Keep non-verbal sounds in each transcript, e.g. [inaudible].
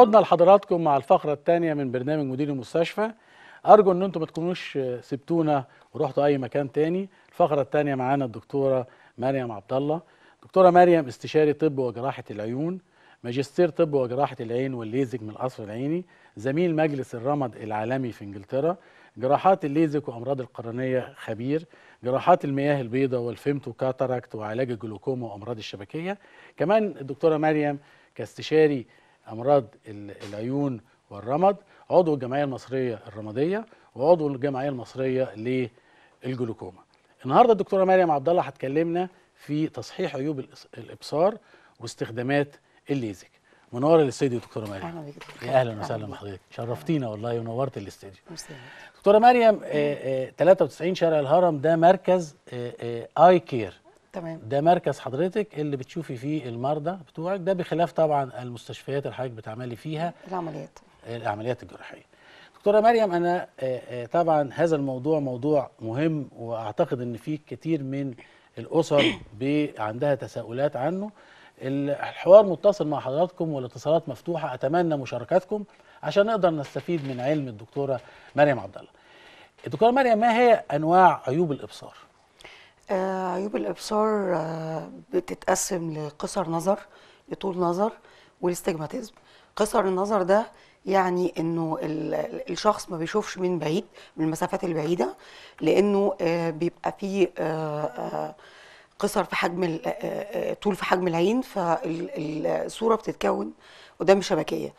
عدنا لحضراتكم مع الفقره الثانيه من برنامج مدير المستشفى ارجو ان انتم ما تكونوش سبتونا ورحتوا اي مكان ثاني الفقره الثانيه معانا الدكتوره مريم عبد الله دكتوره مريم استشاري طب وجراحه العيون ماجستير طب وجراحه العين والليزك من القصر العيني زميل مجلس الرمد العالمي في انجلترا جراحات الليزك وامراض القرنيه خبير جراحات المياه البيضاء والفيمتو كاتاراكت وعلاج الجلوكوما وامراض الشبكيه كمان الدكتوره مريم كاستشاري أمراض العيون والرمد عضو الجمعية المصرية الرمدية وعضو الجمعية المصرية للجلوكوما النهاردة الدكتورة مريم عبد الله هتكلمنا في تصحيح عيوب الإبصار واستخدامات الليزك منوره الاستوديو دكتوره مريم اهلا بك يا اهلا وسهلا بحضرتك شرفتينا والله ونورت الاستديو دكتوره مريم آآ آآ 93 شارع الهرم ده مركز اي آه، كير آه، تمام ده مركز حضرتك اللي بتشوفي فيه المرضى بتوعك ده بخلاف طبعا المستشفيات اللي حضرتك بتعملي فيها العمليات العمليات الجراحيه دكتوره مريم انا آه، آه، طبعا هذا الموضوع موضوع مهم واعتقد ان فيه كتير من الاسر عندها تساؤلات عنه الحوار متصل مع حضراتكم والاتصالات مفتوحه اتمنى مشاركاتكم عشان نقدر نستفيد من علم الدكتوره مريم عبد الله الدكتوره مريم ما هي انواع عيوب الابصار آه، عيوب الابصار آه، بتتقسم لقصر نظر لطول نظر والاستجماتيزم قصر النظر ده يعني انه الشخص ما بيشوفش من بعيد من المسافات البعيده لانه آه، بيبقى فيه قصر في حجم طول في حجم العين فالصوره بتتكون قدام شبكيه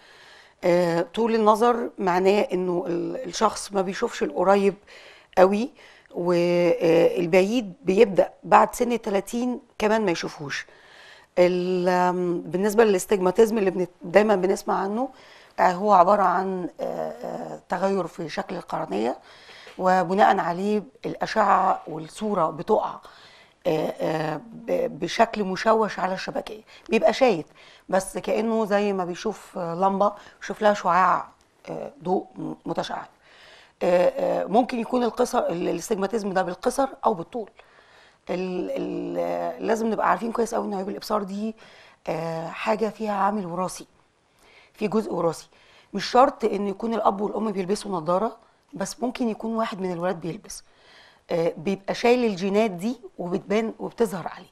طول النظر معناه انه الشخص ما بيشوفش القريب قوي والبعيد بيبدا بعد سن 30 كمان ما يشوفوش بالنسبه للاستجماتيزم اللي بنت... دايما بنسمع عنه آه، هو عباره عن آه، آه، تغير في شكل القرنيه وبناء عليه الاشعه والصوره بتقع بشكل مشوش على الشبكيه بيبقى شايف بس كانه زي ما بيشوف لمبه بيشوف لها شعاع ضوء متشعب آه، آه، ممكن يكون القصر الاستجماتيزم ده بالقصر او بالطول آه، لازم نبقى عارفين كويس قوي ان عيوب الابصار دي حاجه فيها عامل وراثي في جزء وراثي مش شرط ان يكون الاب والام بيلبسوا نظاره بس ممكن يكون واحد من الولاد بيلبس بيبقى شايل الجينات دي وبتبان وبتظهر عليه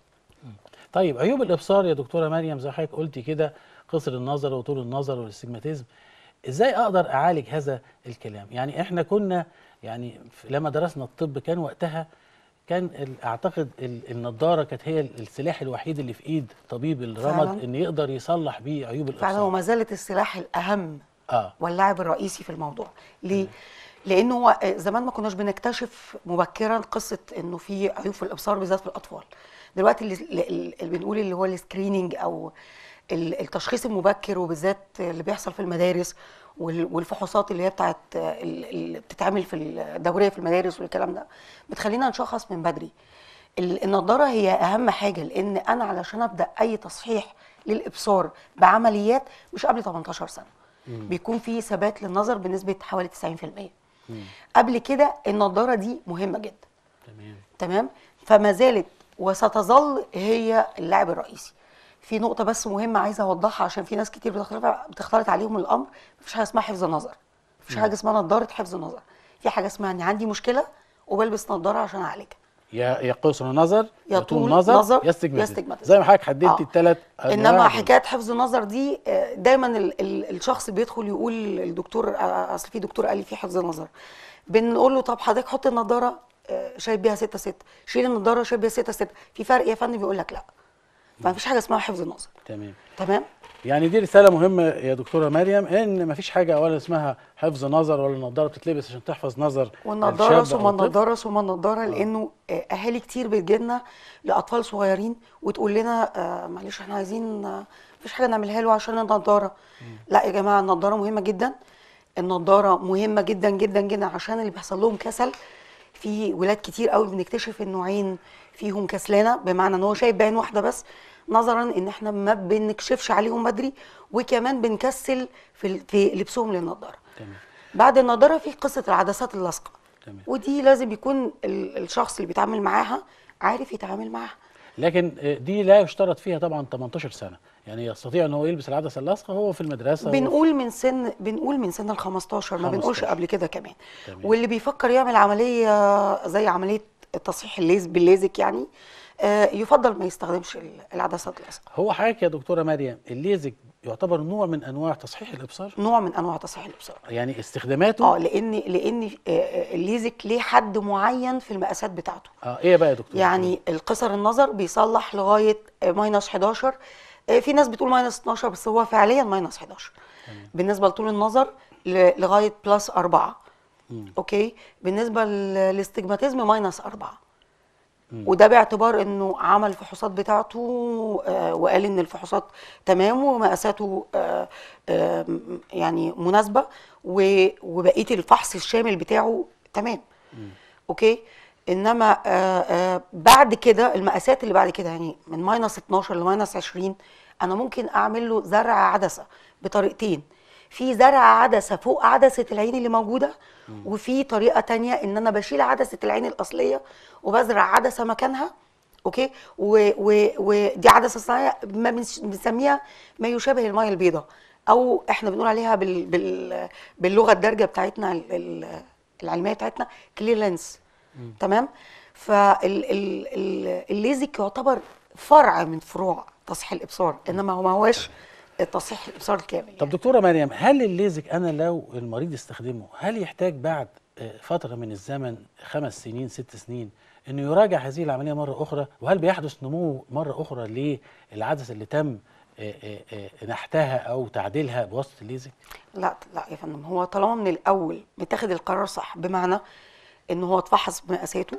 طيب عيوب الابصار يا دكتوره مريم زي حضرتك قلتي كده قصر النظر وطول النظر والاستجماتيزم ازاي اقدر اعالج هذا الكلام يعني احنا كنا يعني لما درسنا الطب كان وقتها كان اعتقد النضاره كانت هي السلاح الوحيد اللي في ايد طبيب الرمد ان يقدر يصلح بيه عيوب الابصار فعلا وما زالت السلاح الاهم آه. واللاعب الرئيسي في الموضوع ليه؟ لانه آه، زمان ما كناش بنكتشف مبكرا قصه انه في عيوب في الابصار بالذات في الاطفال دلوقتي اللي بنقول اللي هو السكريننج او التشخيص المبكر وبالذات اللي بيحصل في المدارس والفحوصات اللي هي بتاعت اللي بتتعمل في الدوريه في المدارس والكلام ده بتخلينا نشخص من بدري النضاره هي اهم حاجه لان انا علشان ابدا اي تصحيح للابصار بعمليات مش قبل 18 سنه بيكون في ثبات للنظر بنسبه حوالي 90% قبل كده النضاره دي مهمه جدا تمام تمام فما زالت وستظل هي اللاعب الرئيسي في نقطه بس مهمه عايزه اوضحها عشان في ناس كتير بتختلط عليهم الامر مفيش حاجه اسمها حفظ نظر مفيش حاجه اسمها نضاره حفظ نظر في حاجه اسمها اني عندي مشكله وبلبس نضاره عشان اعالجها يا النظر قصر نظر, نظر يستجمد زي ما حضرتك حددتي آه. الثلاث انما حكايه حفظ النظر دي آه، دايما الـ الـ الشخص بيدخل يقول الدكتور آه، آه، اصل في دكتور قال لي في حفظ نظر بنقول له طب حضرتك حط النضاره شايف بيها 6 6 شيل النضاره شايف بيها 6 6 في فرق يا فندم بيقول لك لا فمفيش حاجه اسمها حفظ النظر تمام تمام يعني دي رساله مهمه يا دكتوره مريم ان مفيش حاجه ولا اسمها حفظ نظر ولا النضاره بتتلبس عشان تحفظ نظر والنضاره ثم النضاره ثم النضاره آه. لانه آه، اهالي كتير بتجي لنا لاطفال صغيرين وتقول لنا آه معلش احنا عايزين آه مفيش حاجه نعملها له عشان النضاره لا يا جماعه النضاره مهمه جدا النضاره مهمه جدا جدا جدا عشان اللي بيحصل لهم كسل في ولاد كتير قوي بنكتشف انه عين فيهم كسلانه بمعنى ان هو شايف بعين واحده بس نظرا ان احنا ما بنكشفش عليهم بدري وكمان بنكسل في, في لبسهم للنضاره تمام بعد النضاره في قصه العدسات اللاصقه تمام ودي لازم يكون الشخص اللي بيتعامل معاها عارف يتعامل معاها لكن آه، دي لا يشترط فيها طبعا 18 سنه يعني يستطيع ان هو يلبس العدسه اللاصقه هو في المدرسه بنقول من سن بنقول من سن ال 15 ما بنقولش قبل كده كمان تمام. واللي بيفكر يعمل عمليه زي عمليه التصحيح الليز بالليزك يعني آه، يفضل ما يستخدمش العدسه اللاصقه هو حضرتك يا دكتوره مريم الليزك يعتبر نوع من انواع تصحيح الابصار نوع من انواع تصحيح الابصار يعني استخداماته اه لان لان آه، آه، الليزك ليه حد معين في المقاسات بتاعته اه ايه بقى يا دكتور يعني القصر النظر بيصلح لغايه ماينس 11 آه، في ناس بتقول ماينس 12 بس هو فعليا ماينس 11 بالنسبه لطول النظر لغايه بلس 4 اوكي بالنسبه للاستجماتيزم ماينس 4 وده باعتبار انه عمل الفحوصات بتاعته آه وقال ان الفحوصات تمام ومقاساته آه آه يعني مناسبه وبقيه الفحص الشامل بتاعه تمام مم. اوكي انما آه، آه، بعد كده المقاسات اللي بعد كده يعني من ماينس 12 لماينس 20 انا ممكن اعمل له زرع عدسه بطريقتين في زرع عدسه فوق عدسه العين اللي موجوده وفي طريقه تانية ان انا بشيل عدسه العين الاصليه وبزرع عدسه مكانها اوكي ودي عدسه صناعيه ما بنسميها ما يشابه الميه البيضاء او احنا بنقول عليها بال بال باللغه الدارجه بتاعتنا العلميه بتاعتنا كليرنس مم. تمام فالليزك يعتبر فرع من فروع تصحيح الابصار انما هو ما هواش تصحيح الابصار الكامل طب يعني. دكتوره مريم هل الليزك انا لو المريض استخدمه هل يحتاج بعد آه، فتره من الزمن خمس سنين ست سنين انه يراجع هذه العمليه مره اخرى وهل بيحدث نمو مره اخرى للعدسه اللي تم آه، آه، نحتها او تعديلها بواسطه الليزك؟ لا لا يا فندم هو طالما من الاول متاخد القرار صح بمعنى ان هو اتفحص بمقاساته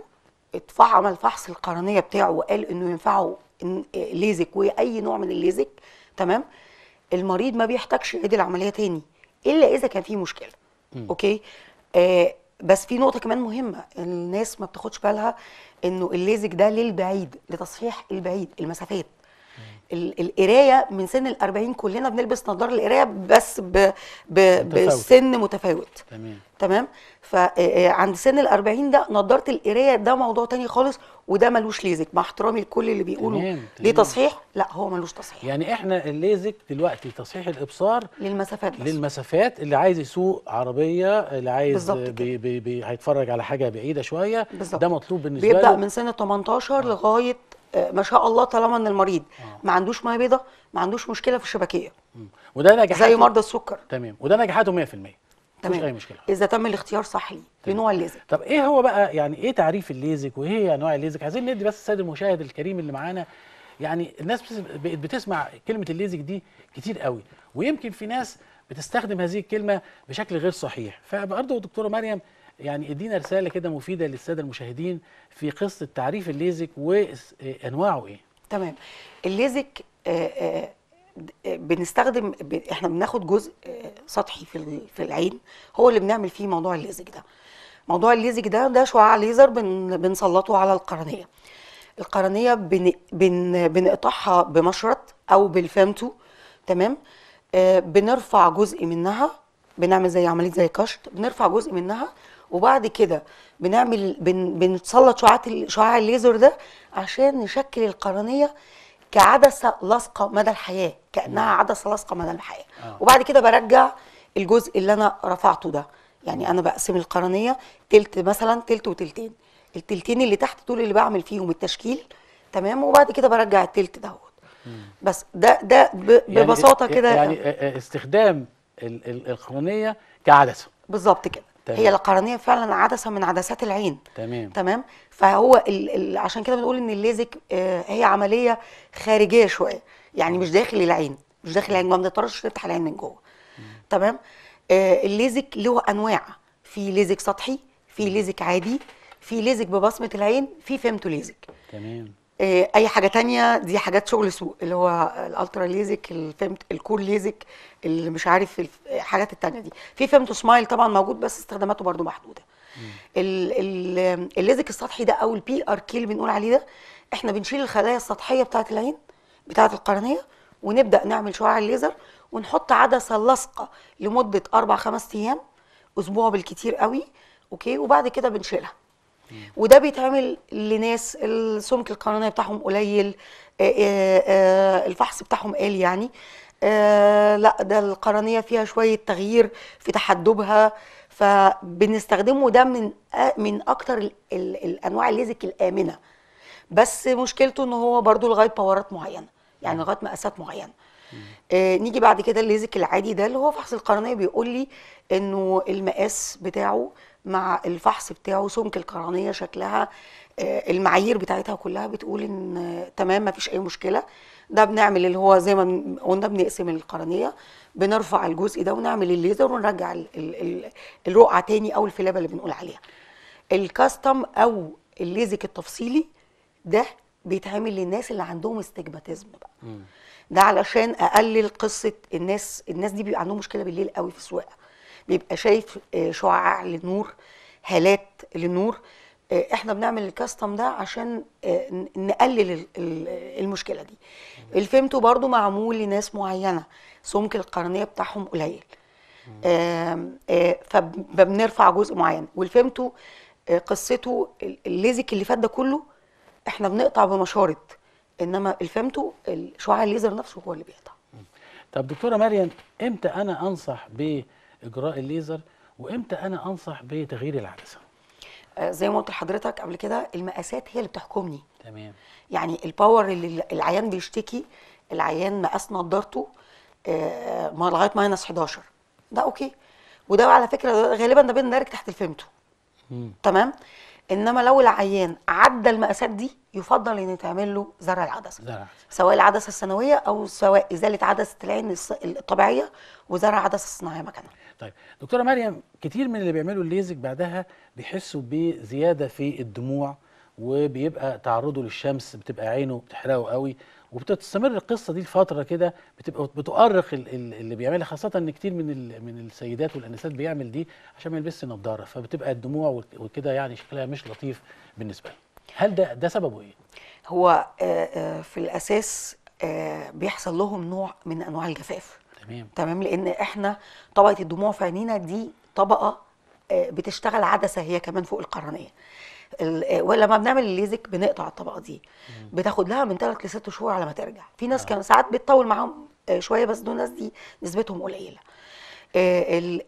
عمل فحص القرنيه بتاعه وقال انه ينفعه ليزك واي نوع من الليزك تمام المريض ما بيحتاجش يعيد العمليه تاني الا اذا كان في مشكله م. اوكي آه بس في نقطه كمان مهمه الناس ما بتاخدش بالها انه الليزك ده للبعيد لتصحيح البعيد المسافات القرايه من سن ال40 كلنا بنلبس نظاره القرايه بس ب... ب... بسن متفاوت تمام تمام فعند آه، آه، سن ال40 ده نظاره القرايه ده موضوع تاني خالص وده ملوش ليزك مع احترامي لكل اللي بيقولوا تمام. ليه تصحيح لا هو ملوش تصحيح يعني احنا الليزك دلوقتي تصحيح الابصار للمسافات بس. للمسافات اللي عايز يسوق عربيه اللي عايز بي بي بي هيتفرج على حاجه بعيده شويه بالزبط. ده مطلوب بالنسبه بيبدأ له بيبدا من سن 18 آه. لغايه آه، ما شاء الله طالما ان المريض آه. ما عندوش ميه بيضاء ما عندوش مشكله في الشبكيه وده نجاحات زي مرضى السكر تمام وده نجاحاته 100% تمام مفيش اي مشكله اذا تم الاختيار صحي لنوع الليزك طب ايه هو بقى يعني ايه تعريف الليزك وايه انواع الليزك عايزين ندي بس السيد المشاهد الكريم اللي معانا يعني الناس بقت بتسمع كلمه الليزك دي كتير قوي ويمكن في ناس بتستخدم هذه الكلمه بشكل غير صحيح فبرضه دكتوره مريم يعني ادينا رساله كده مفيده للساده المشاهدين في قصه تعريف الليزك وانواعه ايه تمام الليزك آه، آه، بنستخدم احنا بناخد جزء آه، سطحي في في العين هو اللي بنعمل فيه موضوع الليزك ده موضوع الليزك ده ده شعاع ليزر بنسلطه على القرنيه القرنيه بن بنقطعها بمشرط او بالفامتو تمام بنرفع جزء منها بنعمل زي عمليه زي كشط بنرفع جزء منها وبعد كده بنعمل بن بنتسلط شعاع شعاع الليزر ده عشان نشكل القرنيه كعدسه لاصقه مدى الحياه كانها عدسه لاصقه مدى الحياه آه. وبعد كده برجع الجزء اللي انا رفعته ده يعني انا بقسم القرنيه تلت مثلا تلت وتلتين التلتين اللي تحت دول اللي بعمل فيهم التشكيل تمام وبعد كده برجع التلت دوت بس ده ده يعني ببساطه يعني كده يعني استخدام القرنيه كعدسه بالظبط كده تمام. هي القرنيه فعلا عدسه من عدسات العين تمام تمام فهو ال ال عشان كده بنقول ان الليزك آه هي عمليه خارجيه شويه يعني مش داخل العين مش داخل العين ما بنضطرش نفتح العين من جوه تمام آه الليزك له انواع في ليزك سطحي في ليزك عادي في ليزك ببصمه العين في فيمتو ليزك تمام آه، اي حاجه تانية دي حاجات شغل سوق اللي هو الالترا ليزك الفيمت الكول ليزك اللي مش عارف الحاجات التانية دي في فيمتو سمايل طبعا موجود بس استخداماته برضو محدوده الليزك السطحي ده او البي ار كي اللي بنقول عليه ده احنا بنشيل الخلايا السطحيه بتاعه العين بتاعه القرنيه ونبدا نعمل شعاع الليزر ونحط عدسه لاصقه لمده اربع خمس ايام اسبوع بالكتير قوي اوكي وبعد كده بنشيلها وده بيتعمل لناس السمك القانوني بتاعهم قليل آه، آه، آه، الفحص بتاعهم قل يعني لا ده القرنيه فيها شويه تغيير في تحدبها فبنستخدمه ده من من اكتر الانواع الليزك الامنه بس مشكلته ان هو برضو لغايه باورات معينه يعني لغايه مقاسات معينه نيجي بعد كده الليزك العادي ده اللي هو فحص القرنيه بيقول لي انه المقاس بتاعه مع الفحص بتاعه سمك القرنيه شكلها آه، المعايير بتاعتها كلها بتقول ان تمام ما فيش اي مشكله ده بنعمل اللي هو زي ما قلنا بنقسم القرنيه بنرفع الجزء ده ونعمل الليزر ونرجع الرقعه تاني او الفلابه اللي بنقول عليها الكاستم او الليزك التفصيلي ده بيتعمل للناس اللي عندهم استجماتيزم بقى م. ده علشان اقلل قصه الناس الناس دي بيبقى عندهم مشكله بالليل قوي في السواقه بيبقى شايف آه، شعاع لنور هالات لنور آه، احنا بنعمل الكاستم ده عشان آه، نقلل المشكله دي الفيمتو برضو معمول لناس معينه سمك القرنيه بتاعهم قليل فبنرفع جزء معين والفيمتو قصته الليزك اللي فات ده كله احنا بنقطع بمشارط انما الفيمتو شعاع الليزر نفسه هو اللي بيقطع طب دكتوره مريم امتى انا انصح ب اجراء الليزر وامتى انا انصح بتغيير العدسه آه، زي ما قلت لحضرتك قبل كده المقاسات هي اللي بتحكمني تمام يعني الباور اللي العيان بيشتكي العيان مقاس نضارته آه، لغايه ماينس 11 ده اوكي وده على فكره غالبا ده دارك تحت الفيمتو تمام انما لو العيان عدى المقاسات دي يفضل ان يتعمل له زرع العدسه زرع. سواء العدسه السنويه او سواء ازاله عدسه العين الطبيعيه وزرع عدسه صناعيه مكانها طيب دكتوره مريم كتير من اللي بيعملوا الليزك بعدها بيحسوا بزياده في الدموع وبيبقى تعرضه للشمس بتبقى عينه بتحرقه قوي وبتستمر القصه دي لفتره كده بتبقى بتؤرق اللي بيعملها خاصه ان كتير من من السيدات والانسات بيعمل دي عشان ما يلبسش نظاره فبتبقى الدموع وكده يعني شكلها مش لطيف بالنسبه له هل ده ده سببه ايه هو في الاساس بيحصل لهم نوع من انواع الجفاف تمام تمام لان احنا طبقه الدموع في عينينا دي طبقه آه، بتشتغل عدسه هي كمان فوق القرنيه آه، ولما بنعمل الليزك بنقطع الطبقه دي بتاخد لها من ثلاث لست شهور على ما ترجع في ناس آه. كان ساعات بتطول معاهم آه، شويه بس دول ناس دي نسبتهم قليله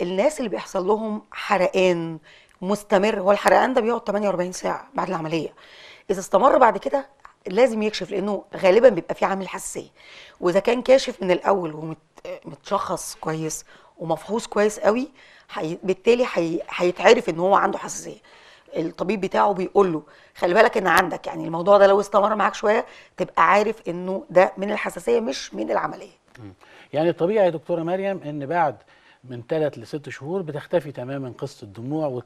الناس اللي بيحصل لهم حرقان مستمر هو الحرقان ده بيقعد 48 ساعه بعد العمليه اذا استمر بعد كده لازم يكشف لانه غالبا بيبقى في عامل حساسيه واذا كان كاشف من الاول ومتشخص كويس ومفحوص كويس قوي حي... بالتالي هيتعرف حي... ان هو عنده حساسيه الطبيب بتاعه بيقول له خلي بالك ان عندك يعني الموضوع ده لو استمر معاك شويه تبقى عارف انه ده من الحساسيه مش من العمليه يعني الطبيعي يا دكتوره مريم ان بعد من ثلاث لست شهور بتختفي تماما قصه الدموع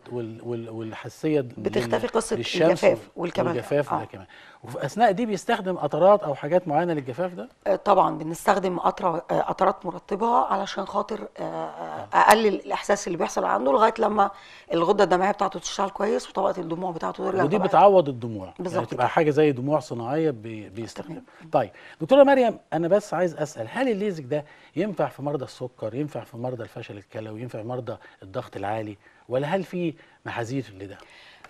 والحساسيه بتختفي قصه الجفاف والكمان والجفاف آه. كمان وفي اثناء دي بيستخدم قطرات او حاجات معينه للجفاف ده آه، طبعا بنستخدم آه، قطرات مرطبه علشان خاطر آه، اقلل الاحساس اللي بيحصل عنده لغايه لما الغده الدمعيه بتاعته تشتغل كويس وطبقه الدموع بتاعته ترجع ودي بتعوض الدموع يعني بالظبط يعني تبقى حاجه زي دموع صناعيه بيستخدم طيب دكتوره مريم انا بس عايز اسال هل الليزك ده ينفع في مرضى السكر ينفع في مرضى الفشل الكلوي ينفع في مرضى الضغط العالي ولا هل في محاذير لده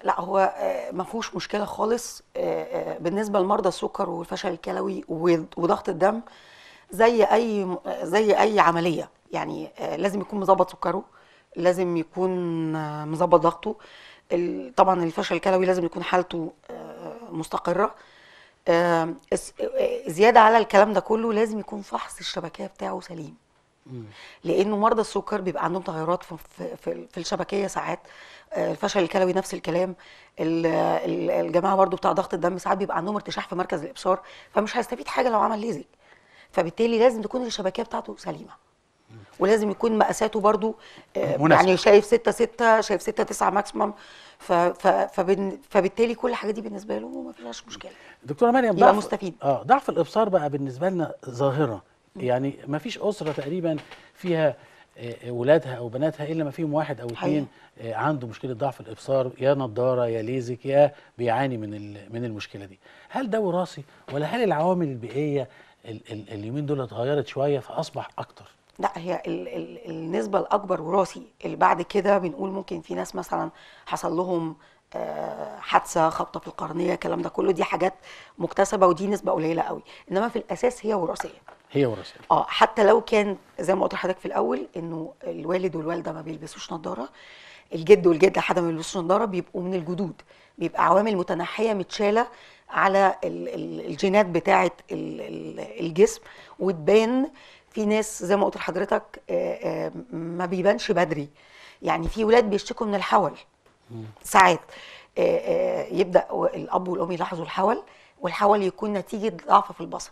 لا هو آه، ما فيهوش مشكله خالص آه، آه، بالنسبه لمرضى السكر والفشل الكلوي وضغط الدم زي اي زي اي عمليه يعني لازم يكون مظبط سكره لازم يكون مظبط ضغطه طبعا الفشل الكلوي لازم يكون حالته مستقره زياده على الكلام ده كله لازم يكون فحص الشبكيه بتاعه سليم لانه مرضى السكر بيبقى عندهم تغيرات في, في, في الشبكيه ساعات آه، الفشل الكلوي نفس الكلام الجماعه برضو بتاع ضغط الدم ساعات بيبقى عندهم ارتشاح في مركز الابصار فمش هيستفيد حاجه لو عمل ليزك فبالتالي لازم تكون الشبكيه بتاعته سليمه ولازم يكون مقاساته برضو آه، مناسبة. يعني شايف 6 6 شايف 6 9 ماكسيمم فبالتالي كل الحاجات دي بالنسبه له ما فيهاش مشكله دكتوره مريم ضعف مستفيد اه ضعف الابصار بقى بالنسبه لنا ظاهره يعني ما فيش اسره تقريبا فيها آه، ولادها او بناتها الا ما فيهم واحد او اثنين آه، عنده مشكله ضعف الابصار يا نضاره يا ليزك يا بيعاني من من المشكله دي هل ده وراثي ولا هل العوامل البيئيه اليومين دول اتغيرت شويه فاصبح اكتر لا هي الـ الـ النسبه الاكبر وراثي اللي بعد كده بنقول ممكن في ناس مثلا حصل لهم آه، حادثه خبطه في القرنيه الكلام ده كله دي حاجات مكتسبه ودي نسبه قليله قوي انما في الاساس هي وراثيه هي والرسالة اه حتى لو كان زي ما قلت لحضرتك في الاول انه الوالد والوالده ما بيلبسوش نظاره الجد والجده حدا ما بيلبسوش نظاره بيبقوا من الجدود بيبقى عوامل متنحيه متشاله على الجينات بتاعه الجسم وتبان في ناس زي ما قلت لحضرتك آه، آه، ما بيبانش بدري يعني في ولاد بيشتكوا من الحول ساعات آه، يبدا الاب والام يلاحظوا الحول والحول يكون نتيجه ضعف في البصر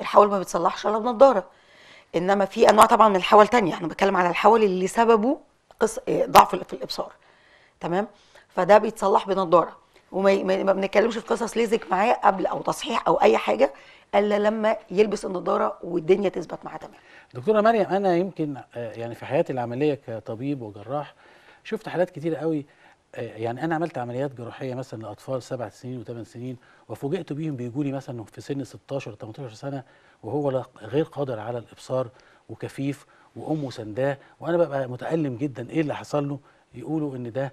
الحول ما بيتصلحش الا بنضاره انما في انواع طبعا من الحول تانية احنا بتكلم على الحول اللي سببه قص... آه، ضعف في الابصار تمام فده بيتصلح بنضاره وما ما بنتكلمش في قصص ليزك معاه قبل او تصحيح او اي حاجه الا لما يلبس النضاره والدنيا تثبت معاه تمام دكتوره مريم انا يمكن آه، يعني في حياتي العمليه كطبيب وجراح شفت حالات كتير قوي يعني انا عملت عمليات جراحيه مثلا لاطفال سبع سنين وثمان سنين وفوجئت بيهم بيجوا لي مثلا في سن 16 18 سنه وهو غير قادر على الابصار وكفيف وامه سنداه وانا ببقى متالم جدا ايه اللي حصل له يقولوا ان ده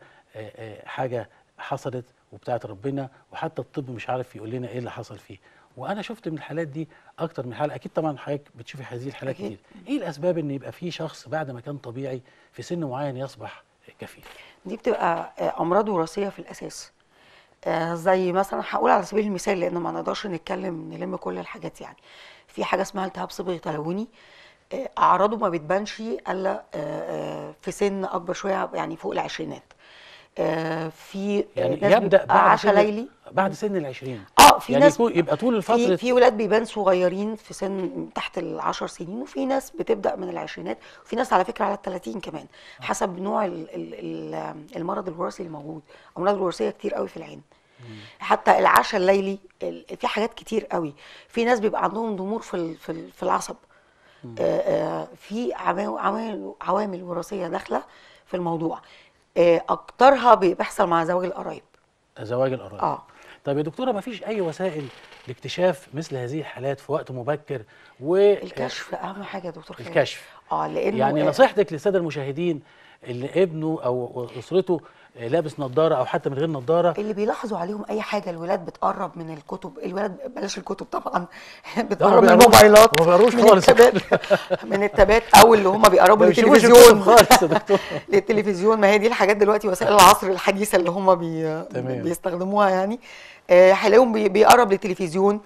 حاجه حصلت وبتاعت ربنا وحتى الطب مش عارف يقول لنا ايه اللي حصل فيه وانا شفت من الحالات دي اكتر من حاله اكيد طبعا حضرتك بتشوفي هذه الحالات كتير ايه الاسباب ان يبقى في شخص بعد ما كان طبيعي في سن معين يصبح كفيل دي بتبقى آه، امراض وراثيه في الاساس آه، زي مثلا هقول على سبيل المثال لان ما نقدرش نتكلم نلم كل الحاجات يعني في حاجه اسمها التهاب صبغي تلوني آه، اعراضه ما بتبانش الا في سن اكبر شويه يعني فوق العشرينات آه، في آه، يعني يبدا بعد عشاء ليلي بعد سن ال 20 اه في يعني ناس يبقى طول الفتره في, في ولاد بيبان صغيرين في سن تحت ال 10 سنين وفي ناس بتبدا من العشرينات وفي ناس على فكره على ال 30 كمان آه. حسب نوع الـ الـ المرض الوراثي اللي موجود امراض الوراثيه كتير قوي في العين حتى العشاء الليلي في حاجات كتير قوي في ناس بيبقى عندهم ضمور في في العصب في عوامل عوامل وراثيه داخله في الموضوع آه، اكترها بيحصل مع زواج القرايب زواج القرايب اه طب يا دكتوره ما فيش اي وسائل لاكتشاف مثل هذه الحالات في وقت مبكر و الكشف اهم حاجه يا دكتور الكشف اه لانه يعني آه، نصيحتك للساده المشاهدين اللي ابنه او اسرته لابس نظاره او حتى من غير نظاره اللي بيلاحظوا عليهم اي حاجه الولاد بتقرب من الكتب الولاد بلاش الكتب طبعا [laughs] بتقرب من الموبايلات ما بيقروش خالص من التابات او اللي هم بيقربوا للتلفزيون خالص [laughs] للتلفزيون ما هي دي الحاجات دلوقتي وسائل العصر الحديثه اللي هم بي... بيستخدموها يعني حلاهم آه، بيقرب للتلفزيون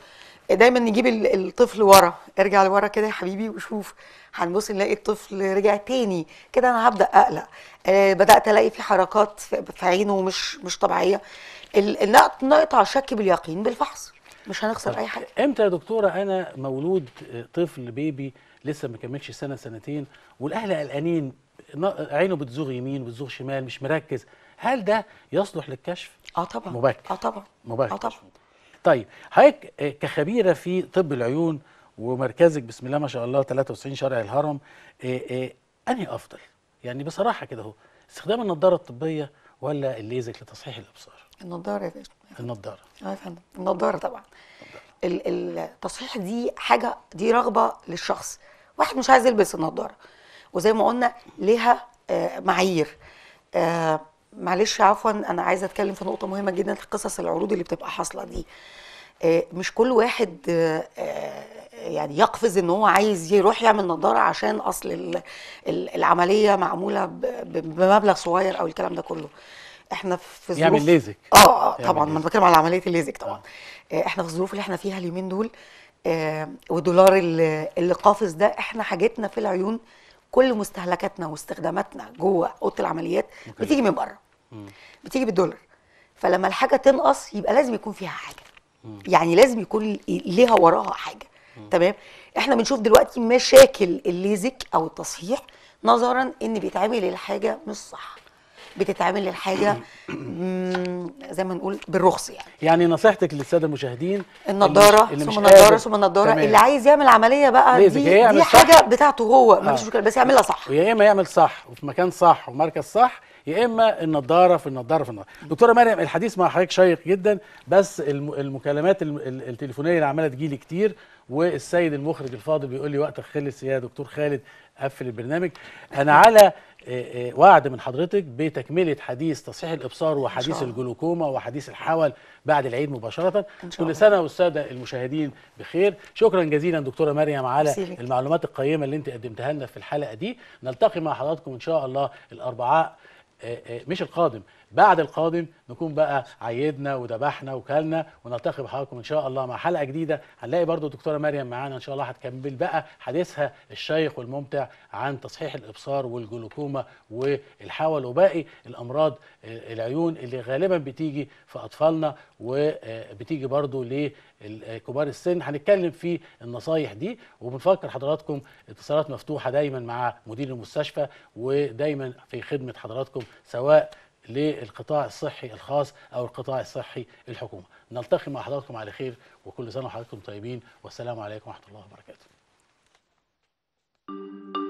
دايما نجيب الطفل ورا ارجع لورا كده يا حبيبي وشوف هنبص نلاقي الطفل رجع تاني كده انا هبدا اقلق آه بدات الاقي في حركات في عينه مش مش طبيعيه النقط نقطع الشك باليقين بالفحص مش هنخسر طيب. اي حاجه امتى يا دكتوره انا مولود آه، طفل بيبي لسه ما كملش سنه سنتين والاهل قلقانين عينه بتزوغ يمين وبتزوغ شمال مش مركز هل ده يصلح للكشف اه طبعا مبكر اه طبعا مبكر اه طبعا طيب حضرتك آه، كخبيره في طب العيون ومركزك بسم الله ما شاء الله 93 شارع الهرم آه، آه، انهي افضل يعني بصراحه كده اهو استخدام النضاره الطبيه ولا الليزك لتصحيح الابصار النضاره يا النضاره اه يا فندم النضاره طبعا التصحيح دي حاجه دي رغبه للشخص واحد مش عايز يلبس النضاره وزي ما قلنا ليها معايير معلش عفوا انا عايزه اتكلم في نقطه مهمه جدا في قصص العروض اللي بتبقى حاصله دي آه، مش كل واحد آه، يعني يقفز ان هو عايز يروح يعمل نظاره عشان اصل العمليه معموله بمبلغ صغير او الكلام ده كله احنا في يعني ظروف يعمل ليزك اه اه يعني طبعا ما انا بتكلم على عمليه الليزك طبعا آه. آه. احنا في الظروف اللي احنا فيها اليومين دول آه اللي, قافز ده احنا حاجتنا في العيون كل مستهلكاتنا واستخداماتنا جوه اوضه العمليات بتيجي من بره بتيجي بالدولار فلما الحاجه تنقص يبقى لازم يكون فيها حاجه يعني لازم يكون ليها وراها حاجه تمام احنا بنشوف دلوقتي مشاكل الليزك او التصحيح نظرا ان بيتعمل الحاجه مش صح بتتعمل الحاجه زي ما نقول بالرخص يعني يعني نصيحتك للساده المشاهدين النضاره ثم النضاره ثم النضاره اللي عايز يعمل عمليه بقى دي, دي حاجه بتاعته هو مفيش آه. مشكله بس يعملها صح ويا اما يعمل صح وفي مكان صح ومركز صح يا اما النضاره في النضاره في النضاره دكتوره مريم الحديث مع حضرتك شيق جدا بس المكالمات التليفونيه اللي عماله تجيلي كتير والسيد المخرج الفاضل بيقول لي وقتك خلص يا دكتور خالد قفل البرنامج انا على وعد من حضرتك بتكمله حديث تصحيح الابصار وحديث الجلوكوما وحديث الحول بعد العيد مباشره كل سنه والساده المشاهدين بخير شكرا جزيلا دكتوره مريم على سيبك. المعلومات القيمه اللي انت قدمتها لنا في الحلقه دي نلتقي مع حضراتكم ان شاء الله الاربعاء آه، آه، مش القادم بعد القادم نكون بقى عيدنا وذبحنا وكلنا ونلتقي بحضراتكم ان شاء الله مع حلقه جديده هنلاقي برضو الدكتوره مريم معانا ان شاء الله هتكمل بقى حديثها الشيق والممتع عن تصحيح الابصار والجلوكوما والحول وباقي الامراض آه، العيون اللي غالبا بتيجي في اطفالنا وبتيجي برضو لكبار السن هنتكلم في النصايح دي وبنفكر حضراتكم اتصالات مفتوحه دايما مع مدير المستشفى ودايما في خدمه حضراتكم سواء للقطاع الصحي الخاص أو القطاع الصحي الحكومة نلتقي مع حضراتكم على خير وكل سنة وحضراتكم طيبين والسلام عليكم ورحمة الله وبركاته